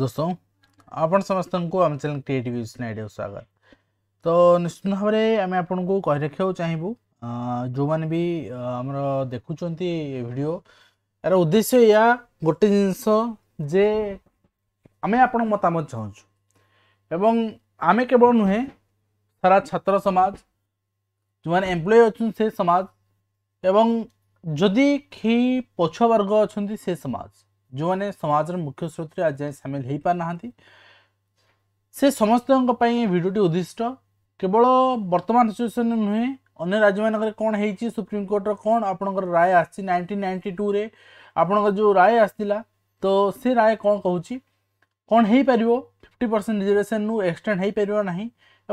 दोस्तों ଆପଣ ସମସ୍ତଙ୍କୁ ଆମ ଚ୍ୟାନେଲ୍ କ୍ରିଏଟିଭ୍ ସ୍ନାଇଡ଼ିଓ ସ୍ୱାଗତ ତ ନିଶ୍ଚିତ ଭାବରେ ଆମେ ଆପଣଙ୍କୁ କହି ରଖିବାକୁ ଚାହିଁବୁ ଯେଉଁମାନେ ବି ଆମର ଦେଖୁଛନ୍ତି ଏ ଭିଡ଼ିଓ ଏହାର ଉଦ୍ଦେଶ୍ୟ ଏହା ଗୋଟେ ଜିନିଷ ଯେ ଆମେ ଆପଣଙ୍କ ମତାମତ ଚାହୁଁଛୁ ଏବଂ ଆମେ କେବଳ ନୁହେଁ ସାରା ଛାତ୍ର ସମାଜ ଯେଉଁମାନେ ଏମ୍ପ୍ଲୟ ଅଛନ୍ତି ସେ ସମାଜ ଏବଂ ଯଦି କେହି ପଛବର୍ଗ ଅଛନ୍ତି ସେ ସମାଜ जो मैंने समाज मुख्य स्रोत आज जाए सामिल हो पार ना से समस्त भिडियोटी उद्दिष्ट केवल वर्तमान सिचुएसन नुहे अगर राज्य मान कौन हो सुप्रीमकोर्टर कौन आप राय आइंटी नाइंटी टू आपण जो राय आसला तो से राय कौन कौन कौन हो पार फिफ्टी परसेंट रिजर्वेशन रू एक्सटेड हो पार ना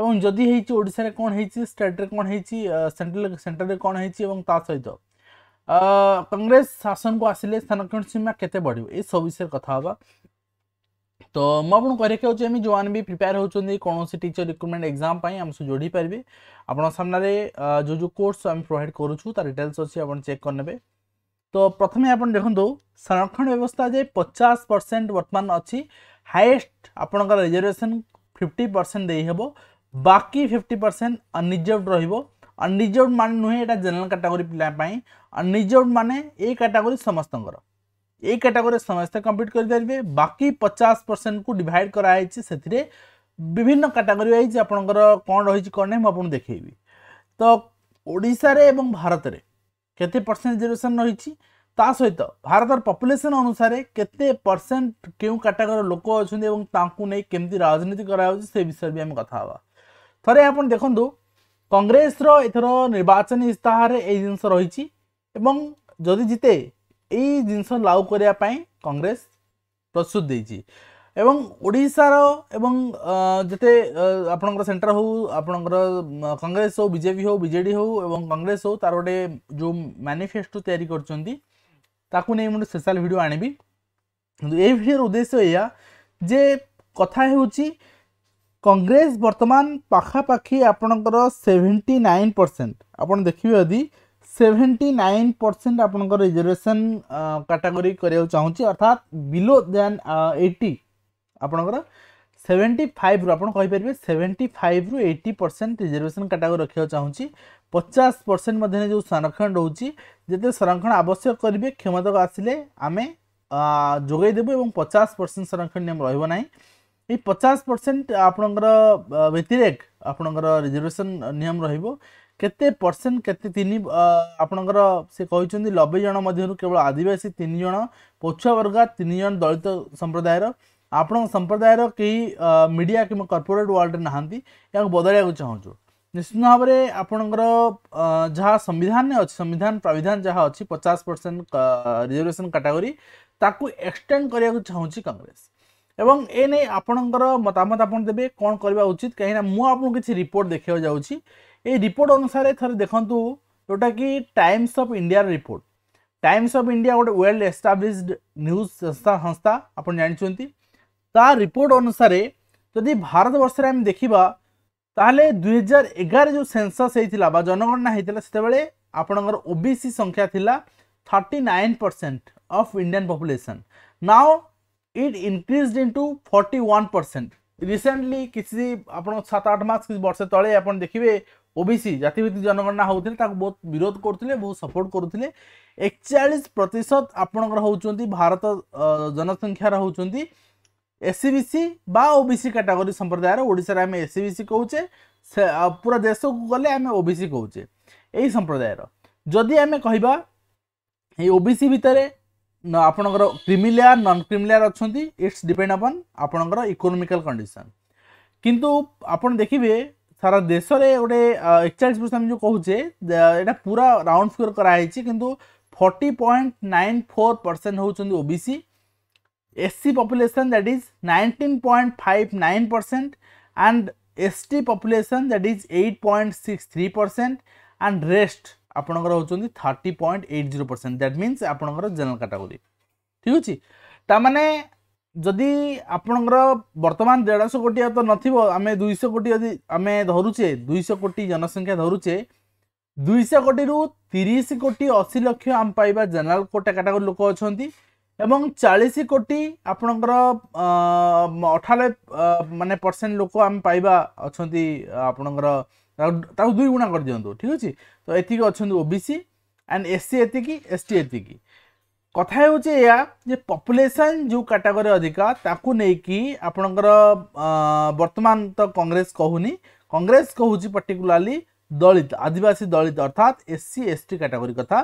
और जदि होड़शार कौन हो स्टेट कौन हो सेंट्रल सेन्टर में कौन हो सहित କଂଗ୍ରେସ ଶାସନକୁ ଆସିଲେ ସ୍ଥାନାଙ୍କରଣ ସୀମା କେତେ ବଢ଼ିବ ଏସବୁ ବିଷୟରେ କଥା ହେବା ତ ମୁଁ ଆପଣଙ୍କୁ କହିବାକୁ ଚାହୁଁଛି ଏମିତି ଯେଉଁମାନେ ବି ପ୍ରିପେୟାର ହେଉଛନ୍ତି କୌଣସି ଟିଚର ରିକ୍ରୁଟମେଣ୍ଟ ଏକ୍ଜାମ୍ ପାଇଁ ଆମ ସହ ଯୋଡ଼ି ପାରିବେ ଆପଣଙ୍କ ସାମ୍ନାରେ ଯେଉଁ ଯେଉଁ କୋର୍ସ ଆମେ ପ୍ରୋଭାଇଡ଼ କରୁଛୁ ତା ଡିଟେଲ୍ସ ଅଛି ଆପଣ ଚେକ୍ କରିନେବେ ତ ପ୍ରଥମେ ଆପଣ ଦେଖନ୍ତୁ ସଂରକ୍ଷଣ ବ୍ୟବସ୍ଥା ଯେ ପଚାଶ ପରସେଣ୍ଟ ବର୍ତ୍ତମାନ ଅଛି ହାଏଷ୍ଟ ଆପଣଙ୍କର ରିଜର୍ଭେସନ୍ ଫିଫ୍ଟି ପରସେଣ୍ଟ ଦେଇହେବ ବାକି ଫିଫ୍ଟି ପରସେଣ୍ଟ ଅନ୍ରିଜର୍ଭ ରହିବ अनरिजर्व मान नुहे एटा जनरल कैटेगरी पिला पई अनरिजर्व माने ए कैटेगरी समस्तंकर ए कैटेगरी कंप्लीट कर बाकी पचास परसेंट को डिवाइड कराई से विभिन्न कैटागोरी वाइज आपंकर कौन रही कौन ना मुझे देखी तो ओडार भारत में केते परसेंट रिजर्वेशन रही सहित भारत पपुलेसन अनुसार केते परसेंट क्यों कैटेगरी लोक अच्छा नहीं केमती राजनीति कराया से विषय भी आम कथा थे आप देखूँ କଂଗ୍ରେସର ଏଥର ନିର୍ବାଚନୀ ଇସ୍ତାହାରରେ ଏଇ ଜିନିଷ ରହିଛି ଏବଂ ଯଦି ଜିତେ ଏଇ ଜିନିଷ ଲାଗୁ କରିବା ପାଇଁ କଂଗ୍ରେସ ପ୍ରସ୍ତୁତ ଦେଇଛି ଏବଂ ଓଡ଼ିଶାର ଏବଂ ଯେତେ ଆପଣଙ୍କର ସେଣ୍ଟର ହେଉ ଆପଣଙ୍କର କଂଗ୍ରେସ ହେଉ ବିଜେପି ହେଉ ବିଜେଡ଼ି ହେଉ ଏବଂ କଂଗ୍ରେସ ହେଉ ତାର ଗୋଟେ ଯେଉଁ ମ୍ୟାନିଫେଷ୍ଟୋ ତିଆରି କରିଛନ୍ତି ତାକୁ ନେଇ ମୁଁ ଗୋଟେ ସ୍ପେଶାଲ ଭିଡ଼ିଓ ଆଣିବି କିନ୍ତୁ ଏଇ ଭିଡ଼ିଓର ଉଦ୍ଦେଶ୍ୟ ଏଇଆ ଯେ କଥା ହେଉଛି কংগ্রেস বর্তমান পাখাপাখি আপনার সেভেন্টি নাইন পরসেন্ট আপনার দেখবে যদি সেভেন্টি নাইন পরসেন্ট আপনার রিজর্ভেসন ক্যাটাগোরি করা চাহুছি অর্থাৎ বিলো দেন এইটি আপনার সেভেন্টি ফাইভ্রু আপনার কইপারে সেভেন্টি ফাইভ্রু এইটি পরসেন্ট রিজর্ভেসন ক্যাটাগোরি রাখা চাহুছি পচাশ পরসেন্ট মধ্যে যে সংরক্ষণ রয়েছে যেতে সংরক্ষণ আবশ্যক করবে ক্ষমতাকে আসলে আমি যোগাই দেবু এবং পচাশ পরসেন্ট সংরক্ষণ নিয়ম রহব না ଏଇ ପଚାଶ ପରସେଣ୍ଟ ଆପଣଙ୍କର ବ୍ୟତିରେକ ଆପଣଙ୍କର ରିଜର୍ଭେସନ୍ ନିୟମ ରହିବ କେତେ ପରସେଣ୍ଟ କେତେ ତିନି ଆପଣଙ୍କର ସେ କହିଛନ୍ତି ନବେ ଜଣ ମଧ୍ୟରୁ କେବଳ ଆଦିବାସୀ ତିନି ଜଣ ପଛୁଆ ବର୍ଗା ତିନି ଜଣ ଦଳିତ ସମ୍ପ୍ରଦାୟର ଆପଣଙ୍କ ସମ୍ପ୍ରଦାୟର କେହି ମିଡ଼ିଆ କିମ୍ବା କର୍ପୋରେଟ୍ ୱାର୍ଲଡ଼ରେ ନାହାନ୍ତି ଏହାକୁ ବଦଳାଇବାକୁ ଚାହୁଁଛୁ ନିଶ୍ଚିତ ଭାବରେ ଆପଣଙ୍କର ଯାହା ସମ୍ବିଧାନରେ ଅଛି ସମ୍ବିଧାନ ପ୍ରାବିଧାନ ଯାହା ଅଛି ପଚାଶ ପରସେଣ୍ଟ ରିଜର୍ଭେସନ୍ କାଟାଗୋରୀ ତାକୁ ଏକ୍ସଟେଣ୍ଡ କରିବାକୁ ଚାହୁଁଛି କଂଗ୍ରେସ এবং ଏ ନେଇ ଆପଣଙ୍କର ମତାମତ ଆପଣ ଦେବେ କ'ଣ କରିବା ଉଚିତ କାହିଁକିନା ମୁଁ ଆପଣଙ୍କୁ କିଛି ରିପୋର୍ଟ ଦେଖିବାକୁ ଯାଉଛି ଏଇ ରିପୋର୍ଟ ଅନୁସାରେ ଥରେ ଦେଖନ୍ତୁ ଯେଉଁଟାକି ଟାଇମ୍ସ ଅଫ୍ ଇଣ୍ଡିଆର ରିପୋର୍ଟ ଟାଇମ୍ସ ଅଫ୍ ଇଣ୍ଡିଆ ଗୋଟେ ୱେଲ୍ ଏଷ୍ଟାବ୍ଲିଶ୍ଡ ନ୍ୟୁଜ୍ ସଂସ୍ଥା ସଂସ୍ଥା ଆପଣ ଜାଣିଛନ୍ତି ତା ରିପୋର୍ଟ ଅନୁସାରେ ଯଦି ଭାରତବର୍ଷରେ ଆମେ ଦେଖିବା ତାହେଲେ ଦୁଇହଜାର ଏଗାର ଯେଉଁ ସେନ୍ସସ୍ ହେଇଥିଲା ବା ଜନଗଣନା ହେଇଥିଲା ସେତେବେଳେ ଆପଣଙ୍କର ଓ ବି ସି ସଂଖ୍ୟା ଥିଲା thirty nine percent of Indian population now it increase into forty one percent recently किसी ଆପଣ ସାତ ଆଠ ମାସ କିଛି ବର୍ଷ ତଳେ ଆପଣ ଦେଖିବେ ଓବିସି ଜାତିଭିତ୍ତିକ ଜନଗଣନା ହେଉଥିଲେ ତାକୁ ବହୁତ ବିରୋଧ କରୁଥିଲେ ବହୁତ ସପୋର୍ଟ କରୁଥିଲେ ଏକଚାଳିଶ ପ୍ରତିଶତ ଆପଣଙ୍କର ହେଉଛନ୍ତି ଭାରତ ଜନସଂଖ୍ୟାର ହେଉଛନ୍ତି ଏସ୍ସିବିସି ବା ଓବିସି କାଟାଗୋରୀ ସମ୍ପ୍ରଦାୟର ଓଡ଼ିଶାରେ ଆମେ ଏସ୍ସିବିସି କହୁଛେ ସେ ପୁରା ଦେଶକୁ ଗଲେ ଆମେ ଓବିସି କହୁଛେ ଏଇ ସମ୍ପ୍ରଦାୟର ଯଦି ଆମେ କହିବା ଏଇ ଓବିସି ଭିତରେ ଆପଣଙ୍କର କ୍ରିମିଲେୟାର ନନ୍ କ୍ରିମିଲେୟାର ଅଛନ୍ତି ଇଟ୍ସ ଡିପେଣ୍ଡ ଅପନ୍ ଆପଣଙ୍କର ଇକୋନୋମିକାଲ କଣ୍ଡିସନ୍ କିନ୍ତୁ ଆପଣ ଦେଖିବେ ସାରା ଦେଶରେ ଗୋଟେ ଏକଚାଳିଶ ପରସେଣ୍ଟ ଆମେ ଯେଉଁ କହୁଛେ ଏଇଟା ପୁରା ରାଉଣ୍ଡ ଫିଗର କରାହେଇଛି କିନ୍ତୁ forty point nine four percent ହେଉଛନ୍ତି OBC SC population that is nineteen point five nine percent and ST population that is eight point six three percent and rest ଆପଣଙ୍କର ହେଉଛନ୍ତି thirty point eight zero percent that means ଆପଣଙ୍କର general category ଠିକ୍ ଅଛି ତାମାନେ ଯଦି ଆପଣଙ୍କର ବର୍ତ୍ତମାନ ଦେଢ଼ଶହ କୋଟି ତ ନଥିବ ଆମେ ଦୁଇଶହ କୋଟି ଯଦି ଆମେ ଧରୁଛେ ଦୁଇଶହ କୋଟି ଜନସଂଖ୍ୟା ଧରୁଛେ ଦୁଇଶହ କୋଟିରୁ ତିରିଶ କୋଟି ଅଶୀ ଲକ୍ଷ ଆମେ ପାଇବା ଜେନେରାଲ କୋଟା କାଟାଗୋରୀ ଲୋକ ଅଛନ୍ତି ଏବଂ ଚାଳିଶ କୋଟି ଆପଣଙ୍କର ଅଠାନବେ ମାନେ ପରସେଣ୍ଟ ଲୋକ ଆମେ ପାଇବା ଅଛନ୍ତି ଆପଣଙ୍କର ତାକୁ ଦୁଇ ଗୁଣା କରିଦିଅନ୍ତୁ ଠିକ୍ ଅଛି ତ ଏତିକି ଅଛନ୍ତି ଓବିସି ଆଣ୍ଡ ଏସ୍ସି ଏତିକି ଏସ୍ଟି ଏତିକି କଥା ହେଉଛି ଏହା ଯେ ପପୁଲେସନ୍ ଯେଉଁ କାଟାଗୋରୀ ଅଧିକା ତାକୁ ନେଇକି ଆପଣଙ୍କର ବର୍ତ୍ତମାନ ତ କଂଗ୍ରେସ କହୁନି କଂଗ୍ରେସ କହୁଛି ପର୍ଟିକୁଲାରଲି ଦଳିତ ଆଦିବାସୀ ଦଳିତ ଅର୍ଥାତ୍ ଏସ୍ସି ଏସ୍ଟି କାଟାଗୋରୀ କଥା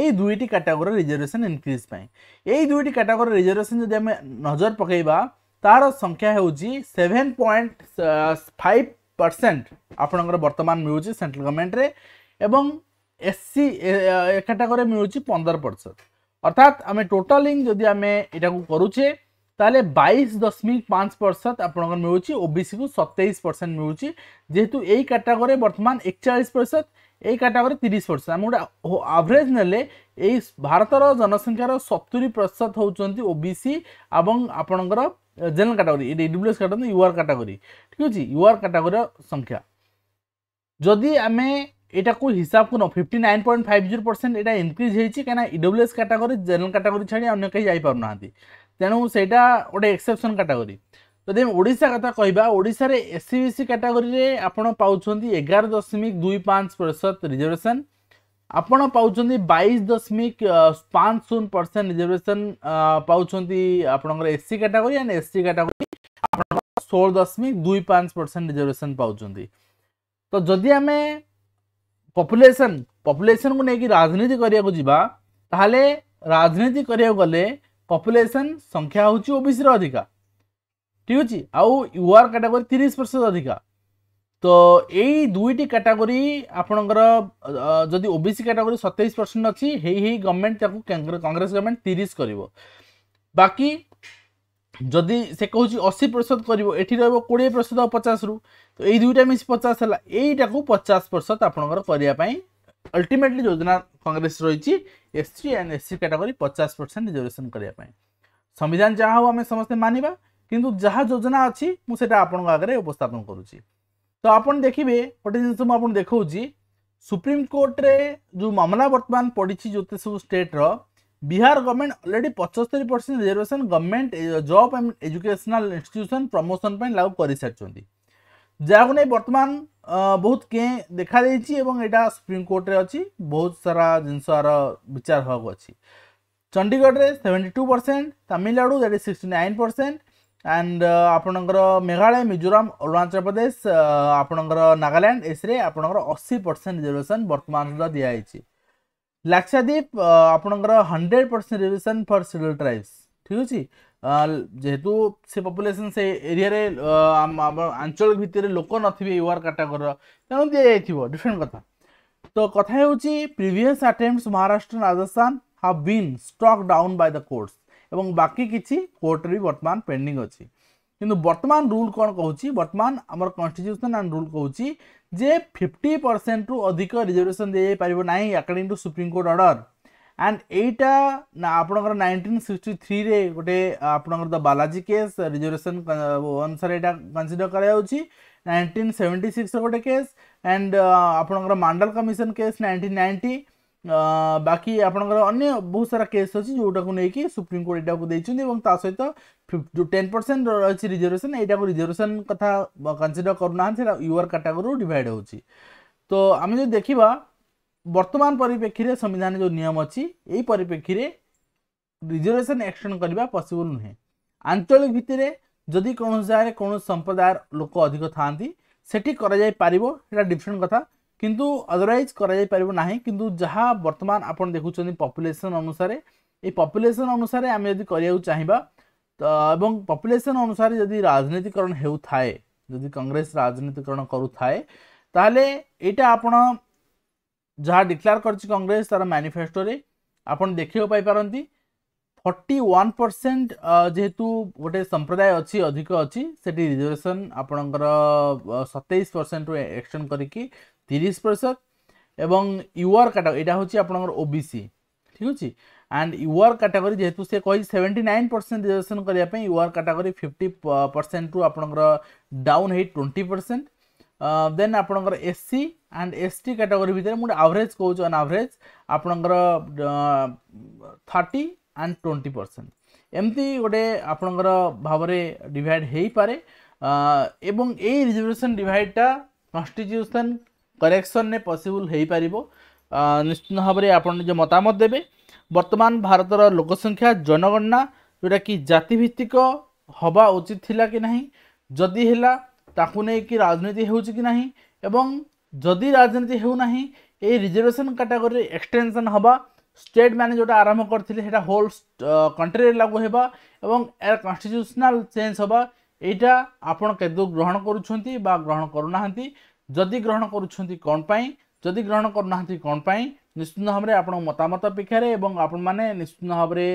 এই দুইটি ক্যাটাগরি রিজার্ভেশন ইনক্রিজ পাই এই দুইটি ক্যাটাগরি রিজার্ভেশন যদি আমি নজর পকাইবা তার সংখ্যা হচ্ছে সেভেন পয়েন্ট ফাইভ ପରସେଣ୍ଟ ଆପଣଙ୍କର ବର୍ତ୍ତମାନ ମିଳୁଛି ସେଣ୍ଟ୍ରାଲ ଗଭର୍ଣ୍ଣମେଣ୍ଟରେ ଏବଂ এসসি ক্যাটাগরি মিলুছি পনের পরসেন্ট অর্থাৎ আমি টোটালিং যদি আমি এটা করুছে তাহলে বাইশ দশমিক পাঁচ পরসেন্ট আপনার মিলুছি ওবিসি কু সতেইশ পরসেন্ট মিলুছি যেহেতু এই ক্যাটাগরি বর্তমান একচাশ পরসেন্ট এই ক্যাটাগরি তিরিশ পরসেন্ট আমি গোটা আভরেজ নেলে এই ভারতর জনসংখ্যার সতুরি পরসেন্ট হচ্ছেন ওবিসি এবং আপনার ଜେନେରାଲ କାଟାଗୋରୀ ଏଇଟା ଇଡବ୍ଲ୍ୟୁଏସ୍ କାଟନ୍ତୁ ୟୁଆର୍ କାଟାଗୋରୀ ଠିକ୍ ଅଛି ୟୁଆର୍ କାଟାଗୋରୀର ସଂଖ୍ୟା ଯଦି ଆମେ ଏଇଟାକୁ ହିସାବକୁ ନ fifty nine point five zero percent ଏଇଟା ଇନକ୍ରିଜ୍ ହେଇଛି କାହିଁକିନା ଇଡବ୍ଲ୍ୟୁଏସ୍ କାଟାଗୋରୀ ଜେନେରାଲ କାଟାଗୋରୀ ଛାଡ଼ି ଅନ୍ୟ କେହି ଯାଇପାରୁନାହାନ୍ତି ତେଣୁ ସେଇଟା ଗୋଟେ ଏକ୍ସେପସନ୍ କାଟାଗୋରୀ ଯଦି ଆମେ ଓଡ଼ିଶା କଥା କହିବା ଓଡ଼ିଶାରେ ଏସ୍ ସି ବି ସି କାଟାଗୋରୀରେ ଆପଣ ପାଉଛନ୍ତି ଏଗାର ଦଶମିକ ଦୁଇ ପାଞ୍ଚ ପ୍ରତିଶତ ରିଜର୍ଭେସନ୍ ଆପଣ ପାଉଛନ୍ତି ବାଇଶ ଦଶମିକ ପାଞ୍ଚ ଶୂନ ପରସେଣ୍ଟ ରିଜର୍ଭେସନ୍ ପାଉଛନ୍ତି ଆପଣଙ୍କର SC category and SC category ଆପଣଙ୍କର ଷୋହଳ ଦଶମିକ ଦୁଇ ପାଞ୍ଚ ପରସେଣ୍ଟ ରିଜର୍ଭେସନ୍ ପାଉଛନ୍ତି ତ ଯଦି ଆମେ ପପୁଲେସନ୍ ପପୁଲେସନ୍କୁ ନେଇକି ରାଜନୀତି କରିବାକୁ ଯିବା ତାହେଲେ ରାଜନୀତି କରିବାକୁ ଗଲେ ପପୁଲେସନ୍ ସଂଖ୍ୟା ହେଉଛି ଓବିସିର ଅଧିକା ଠିକ୍ ଅଛି ଆଉ ୟୁଆର୍ କାଟାଗୋରୀ ତିରିଶ ପ୍ରତିଶତ ଅଧିକା তো এই দুইটি ক্যাটাগোরি আপনার যদি ওবিসি ক্যাটাগোরি সতেইশ পরসেন্ট অছি হেই হেই গভর্নমেন্ট তাকে কংগ্রেস গভর্নমেন্ট তিরিশ করব বাকি যদি সে কুচি অশী প্রতিশত করব এটি রহব কোড়িয়ে প্রতিশত পচাশ রু তো এই দুইটা মিশি পচাশ হল এইটা পচাশ প্রতিশত আপনার করা অল্টিমেটলি যোজনা কংগ্রেস রয়েছে এসসি অ্যান্ড এসসি ক্যাটাগোরি পচাশ পরসেন্ট রিজর্ভেসন করা সংবিধান যা হোক আমি সমস্তে মানবা কিন্তু যা যোজনা অছি মু সেটা আপনার আগে উপস্থাপন করুছি ତ ଆପଣ ଦେଖିବେ ଗୋଟେ ଜିନିଷ ମୁଁ ଆପଣଙ୍କୁ ଦେଖାଉଛି ସୁପ୍ରିମକୋର୍ଟରେ ଯେଉଁ ମାମଲା ବର୍ତ୍ତମାନ ପଡ଼ିଛି ଯେତେ ସବୁ ଷ୍ଟେଟ୍ର ବିହାର ଗଭର୍ଣ୍ଣମେଣ୍ଟ ଅଲରେଡ଼ି ପଚସ୍ତରୀ percent reservation government job and educational institution promotion ପାଇଁ ଲାଗୁ କରିସାରିଛନ୍ତି ଯାହାକୁ ନେଇ ବର୍ତ୍ତମାନ ବହୁତ କେଁ ଦେଖାଯାଇଛି ଏବଂ ଏଇଟା ସୁପ୍ରିମକୋର୍ଟରେ ଅଛି ବହୁତ ସାରା ଜିନିଷର ବିଚାର ହେବାକୁ ଅଛି ଚଣ୍ଡିଗଡ଼ରେ seventy two percent Tamil Nadu that is sixty nine percent and ଆପଣଙ୍କର ମେଘାଳୟ ମିଜୋରାମ ଅରୁଣାଚଳ ପ୍ରଦେଶ ଆପଣଙ୍କର ନାଗାଲ୍ୟାଣ୍ଡ ଏଥିରେ ଆପଣଙ୍କର ଅଶୀ ପରସେଣ୍ଟ ରିଜର୍ଭେସନ୍ ବର୍ତ୍ତମାନ ସୁଦ୍ଧା ଦିଆହେଇଛି ଲାକ୍ଷାଦ୍ୱୀପ ଆପଣଙ୍କର hundred percent reservation for scheduled tribes ଠିକ୍ ଅଛି ଯେହେତୁ ସେ ପପୁଲେସନ୍ ସେ ଏରିଆରେ ଆଞ୍ଚଳିକ ଭିତ୍ତିରେ ଲୋକ ନଥିବେ ୟୁଆର୍ କାଟାଗୋରୀର ତେଣୁ ଦିଆଯାଇଥିବ ଡିଫରେଣ୍ଟ କଥା ତ କଥା ହେଉଛି previous attempt Maharashtra Rajasthan have been struck down by the courts এবং ବାକି କିଛି କୋର୍ଟରେ ବି ବର୍ତ୍ତମାନ ପେଣ୍ଡିଂ ଅଛି କିନ୍ତୁ ବର୍ତ୍ତମାନ ରୁଲ୍ କ'ଣ କହୁଛି ବର୍ତ୍ତମାନ ଆମର କନଷ୍ଟିଚ୍ୟୁସନ୍ ଆଣ୍ଡ ରୁଲ୍ କହୁଛି ଯେ ଫିଫ୍ଟି ପରସେଣ୍ଟରୁ ଅଧିକ ରିଜର୍ଭେସନ୍ ଦିଆଯାଇପାରିବ ନାହିଁ according to supreme court order and ଏଇଟା ଆପଣଙ୍କର ନାଇନଟିନ୍ ସିକ୍ସଟି ଥ୍ରୀରେ ଗୋଟେ ଆପଣଙ୍କର ଦ ବାଲାଜୀ କେସ୍ ରିଜର୍ଭେସନ୍ ଅନୁସାରେ ଏଇଟା କନସିଡ଼ର କରାଯାଉଛି ନାଇନଟିନ୍ ସେଭେଣ୍ଟି ସିକ୍ସର ଗୋଟେ କେସ୍ ଆଣ୍ଡ ଆପଣଙ୍କର Mandal commission case nineteen ninety बाकी आपणकर अन्य बहुत सारा केस अच्छे जोटा को लेकिन सुप्रीमकोर्ट यहाँ को सहित जो टेन परसेंट रही रिजर्वेशन यहाँ को रिजर्वेशन कथा कनसीडर करूना यूआर काटागोरी डिवाइड हो तो आम जो देखा बर्तमान परिप्रेक्षी संविधान जो निम अच्छी यही परिप्रेक्षी रिजर्वेशन एक्सटेंड करने पसिबल नुहे आंचलिक भितर जदि कौन जगह कौन संप्रदायर लोक अधिक था সেটি করা যাই পারিব কিন্তু ଅଦରୱାଇଜ୍ କରାଯାଇପାରିବ না কিন্তু ଯାହା বর্তমান ଆପଣ ଦେଖୁଛନ୍ତି ପପୁଲେସନ୍ অনুসারে এই পপুলেসন অনুসারে আমি যদি করিয়া চাহিবা এবং পপুলেসন অনুসারে যদি রাজনীতিকরণ হেউ থাকে যদি কংগ্রেস রাজনীতিকরণ করু থাকে তাহলে এটা আপনার যা ডিক্লার করছে কংগ্রেস তার ম্যানিফেস্টোরে আপনার দেখা পাইপারতি ফর্টি ওয়ান পরসেন্ট যেহেতু গোটে সম্প্রদায় অছি অধিক অছি সেটি রিজর্ভেসন আপনার সতেইশ পরসেন্ট এক্সটেন্ড করি তিরিশ ପ୍ରତିଶତ এবং ୟୁଆର୍ କାଟାଗୋରୀ ଏଇଟା ହେଉଛି ଆପଣଙ୍କର ଓ ବି ସି ଠିକ୍ ଅଛି ଆଣ୍ଡ ୟୁଆର୍ କାଟାଗୋରୀ ଯେହେତୁ ସେ କହିଛି ସେଭେଣ୍ଟି ନାଇନ୍ ପରସେଣ୍ଟ ରିଜର୍ଭେସନ୍ କରିବା ପାଇଁ ୟୁଆର୍ କାଟାଗୋରୀ ଫିଫ୍ଟି ପରସେଣ୍ଟରୁ ଆପଣଙ୍କର ଡାଉନ୍ ହେଇ ଟ୍ୱେଣ୍ଟି ପରସେଣ୍ଟ ଦେନ୍ ଆପଣଙ୍କର S C and S T category ଭିତରେ ମୁଁ ଗୋଟେ ଆଭରେଜ୍ କହୁଛି ଅନ୍ ଆଭରେଜ୍ ଆପଣଙ୍କର ଥାର୍ଟି ଆଣ୍ଡ ଟ୍ୱେଣ୍ଟି ପରସେଣ୍ଟ ଏମିତି ଗୋଟେ ଆପଣଙ୍କର ଭାବରେ ଡିଭାଇଡ଼ ହେଇପାରେ ଏବଂ ଏଇ ରିଜର୍ଭେସନ୍ ଡିଭାଇଡ଼ଟା କନଷ୍ଟିଚ୍ୟୁସନ୍ କରେକ୍ସନ୍ରେ ପସିବୁଲ୍ ହୋଇପାରିବ ନିଶ୍ଚିତ ଭାବରେ ଆପଣ ନିଜ ମତାମତ ଦେବେ ବର୍ତ୍ତମାନ ଭାରତର ଲୋକସଂଖ୍ୟା ଜନଗଣନା ଯେଉଁଟାକି ଜାତିଭିତ୍ତିକ ହେବା ଉଚିତ ଥିଲା କି ନାହିଁ ଯଦି ହେଲା ତାକୁ ନେଇକି ରାଜନୀତି ହେଉଛି କି ନାହିଁ ଏବଂ ଯଦି ରାଜନୀତି ହେଉନାହିଁ ଏଇ ରିଜର୍ଭେସନ୍ କାଟାଗୋରୀରେ ଏକ୍ସଟେନସନ୍ ହେବା ଷ୍ଟେଟ୍ମାନେ ଯେଉଁଟା ଆରମ୍ଭ କରିଥିଲେ ସେଇଟା ହୋଲ୍ କଣ୍ଟ୍ରିରେ ଲାଗୁ ହେବା ଏବଂ ଏହାର କନଷ୍ଟିଚ୍ୟୁସନାଲ୍ ଚେଞ୍ଜ ହେବା ଏଇଟା ଆପଣ କେତେ ଗ୍ରହଣ କରୁଛନ୍ତି ବା ଗ୍ରହଣ କରୁନାହାନ୍ତି ଯଦି ଗ୍ରହଣ କରୁଛନ୍ତି କ'ଣ ପାଇଁ ଯଦି ଗ୍ରହଣ କରୁନାହାନ୍ତି କ'ଣ ପାଇଁ ନିଶ୍ଚିତ ଭାବରେ ଆପଣଙ୍କ ମତାମତ ଅପେକ୍ଷାରେ ଏବଂ ଆପଣମାନେ ନିଶ୍ଚିତ ଭାବରେ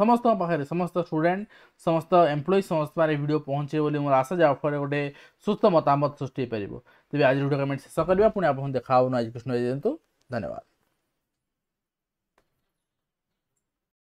ସମସ୍ତଙ୍କ ପାଖରେ ସମସ୍ତ ଷ୍ଟୁଡେଣ୍ଟ ସମସ୍ତ ଏମ୍ପ୍ଲୟି ସମସ୍ତ ପାଖରେ ଭିଡ଼ିଓ ପହଞ୍ଚିବ ବୋଲି ମୋର ଆଶା ଯାହାଫଳରେ ଗୋଟେ ସୁସ୍ଥ ମତାମତ ସୃଷ୍ଟି ହୋଇପାରିବ ତେବେ ଆଜି ଭିଡ଼ିଓ କମେଣ୍ଟ ଶେଷ କରିବା ପୁଣି ଆପଣଙ୍କୁ ଦେଖା ହେଉନ ଆଜି କୃଷ୍ଣ ଦିଅନ୍ତୁ ଧନ୍ୟବାଦ